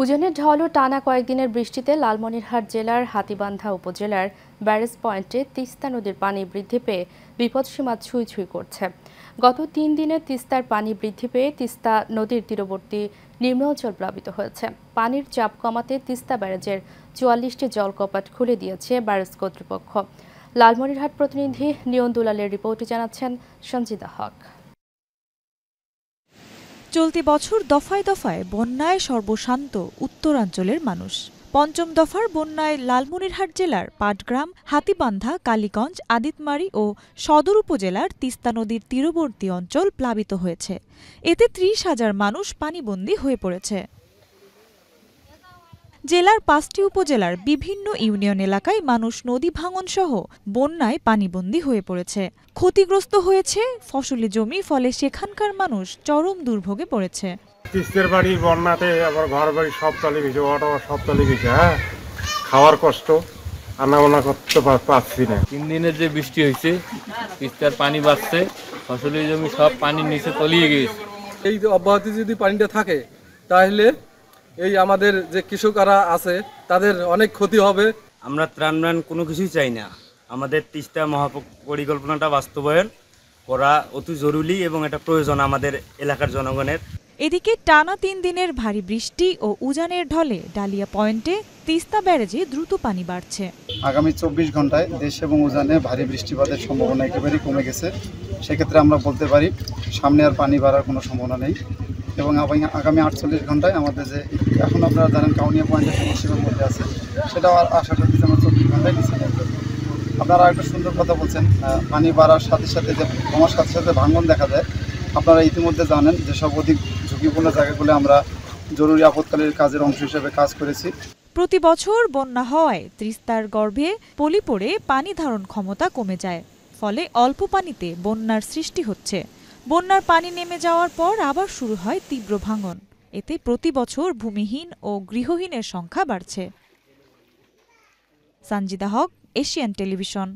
উজানের ঢল ও টানা কয়েকদিনের বৃষ্টিতে লালমনিরহাট জেলার হাতিবান্ধা উপজেলার ব্যারেজ পয়েন্টে তিস্তা নদীর পানি বৃদ্ধি পেয়ে বিপদসীমা ছুঁই ছুঁই করছে গত তিন দিনে তিস্তার পানি বৃদ্ধি পেয়ে তিস্তা নদীর তীরবর্তী নিম্ন অঞ্চল প্লাবিত হয়েছে পানির চাপ কমাতে তিস্তা ব্যারেজের চুয়াল্লিশটি জলকপাট খুলে দিয়েছে ব্যারেজ কর্তৃপক্ষ লালমনিরহাট প্রতিনিধি নিয়ন দুলালের রিপোর্টে জানাচ্ছেন সঞ্জিতা হক চলতি বছর দফায় দফায় বন্যায় সর্বশান্ত উত্তরাঞ্চলের মানুষ পঞ্চম দফার বন্যায় লালমনিরহাট জেলার পাটগ্রাম হাতিবান্ধা কালীগঞ্জ আদিতমারি ও সদর উপজেলার তিস্তা নদীর তীরবর্তী অঞ্চল প্লাবিত হয়েছে এতে ত্রিশ হাজার মানুষ পানিবন্দী হয়ে পড়েছে জেলার পাঁচটি উপজেলার বিভিন্ন ইউনিয়ন এলাকায় মানুষ নদী ভাঙন সহ বন্যায় পানিবন্দী হয়ে পড়েছে ক্ষতিগ্রস্ত হয়েছে ফসলি জমি ফলে সেখানকার মানুষ চরম দুর্ভোগে পড়েছে তিস্তের বাড়ি বন্যাতে আবার ঘর বাড়ি সব চলে গেছে অটো সব চলে গেছে হ্যাঁ খাওয়ার কষ্ট আনাগোনা করতে পারছি না তিন দিনের যে বৃষ্টি হয়েছে তিস্তার পানি বাড়ছে ফসলের জমি সব পানির নিচে তলিয়ে গিয়েছে এই অব্যাহতি যদি পানিটা থাকে তাহলে এই আমাদের যে কৃষকরা আছে তাদের অনেক ক্ষতি হবে আমরা ত্রাণ কোনো কিছুই চাই না আমাদের তিস্তা মহাপরিকল্পনাটা বাস্তবায়ন করা অতি জরুরি এবং এটা প্রয়োজন আমাদের এলাকার জনগণের এদিকে টানা তিন দিনের ভারী বৃষ্টি ও উজানের ঢলে ডালিয়া পয়েন্টে তিস্তা ব্যারেজে দ্রুত পানি বাড়ছে আগামী চব্বিশ ঘন্টায় দেশ এবং উজানে ভারী বৃষ্টিপাতের সম্ভাবনা একেবারেই কমে গেছে সেক্ষেত্রে আমরা বলতে পারি সামনে আর পানি বাড়ার কোনো সম্ভাবনা নেই এবং আগামী আটচল্লিশ ঘন্টায় আমাদের যে এখন আপনারা জানেন কাউনিয়া পয়েন্টের সমস্যার মধ্যে আছে সেটাও আর আশা করছি আমরা চব্বিশ ঘন্টায় নিচে আপনারা একটা সুন্দর কথা বলছেন পানি বাড়ার সাথে সাথে যে কমার সাথে সাথে ভাঙন দেখা যায় আপনারা ইতিমধ্যে জানেন যেসব অধিক ঝুঁকিপূর্ণ জায়গাগুলো আমরা জরুরি আপদকালীন কাজের অংশ হিসেবে কাজ করেছি প্রতি বছর বন্যা হওয়ায় ত্রিস্তার গর্ভে পলি পড়ে পানি ধারণ ক্ষমতা কমে যায় ফলে অল্প পানিতে বন্যার সৃষ্টি হচ্ছে বন্যার পানি নেমে যাওয়ার পর আবার শুরু হয় তীব্র ভাঙন এতে প্রতি বছর ভূমিহীন ও গৃহহীনের সংখ্যা বাড়ছে সানজিদা হক এশিয়ান টেলিভিশন